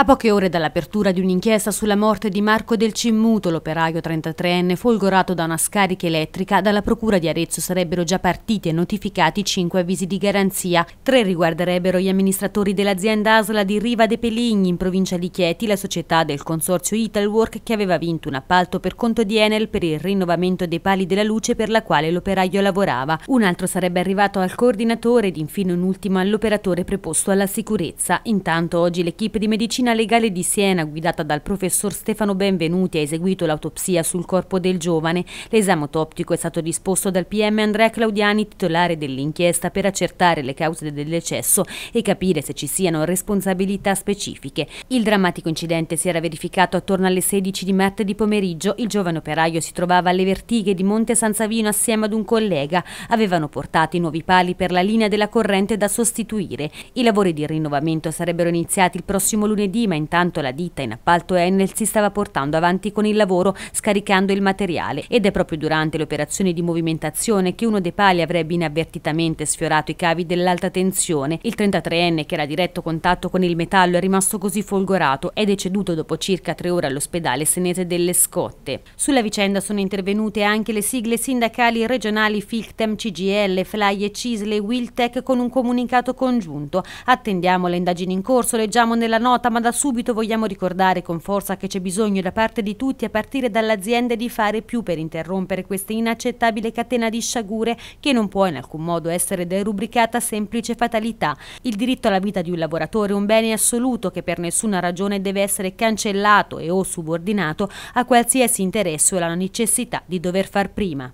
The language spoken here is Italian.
A poche ore dall'apertura di un'inchiesta sulla morte di Marco Del Cimmuto, l'operaio 33enne folgorato da una scarica elettrica, dalla Procura di Arezzo sarebbero già partiti e notificati cinque avvisi di garanzia. Tre riguarderebbero gli amministratori dell'azienda ASLA di Riva de Peligni, in provincia di Chieti, la società del consorzio Italwork che aveva vinto un appalto per conto di Enel per il rinnovamento dei pali della luce per la quale l'operaio lavorava. Un altro sarebbe arrivato al coordinatore ed infine un ultimo all'operatore preposto alla sicurezza. Intanto oggi l'equipe di medicina Medicina Legale di Siena, guidata dal professor Stefano Benvenuti, ha eseguito l'autopsia sul corpo del giovane. L'esame autoptico è stato disposto dal PM Andrea Claudiani, titolare dell'inchiesta, per accertare le cause del decesso e capire se ci siano responsabilità specifiche. Il drammatico incidente si era verificato attorno alle 16 di martedì pomeriggio. Il giovane operaio si trovava alle vertighe di Monte San Savino assieme ad un collega. Avevano portato i nuovi pali per la linea della corrente da sostituire. I lavori di rinnovamento sarebbero iniziati il prossimo lunedì lunedì, ma intanto la ditta in appalto Enel si stava portando avanti con il lavoro scaricando il materiale ed è proprio durante le operazioni di movimentazione che uno dei pali avrebbe inavvertitamente sfiorato i cavi dell'alta tensione. Il 33enne che era a diretto contatto con il metallo è rimasto così folgorato è deceduto dopo circa tre ore all'ospedale senese delle Scotte. Sulla vicenda sono intervenute anche le sigle sindacali regionali FICTEM, CGL, FLAI e CISLE e WILTEC con un comunicato congiunto. Attendiamo le indagini in corso, leggiamo nella nota, ma da da subito vogliamo ricordare con forza che c'è bisogno da parte di tutti, a partire dalle aziende, di fare più per interrompere questa inaccettabile catena di sciagure che non può in alcun modo essere derubricata semplice fatalità. Il diritto alla vita di un lavoratore è un bene assoluto che per nessuna ragione deve essere cancellato e o subordinato a qualsiasi interesse o alla necessità di dover far prima.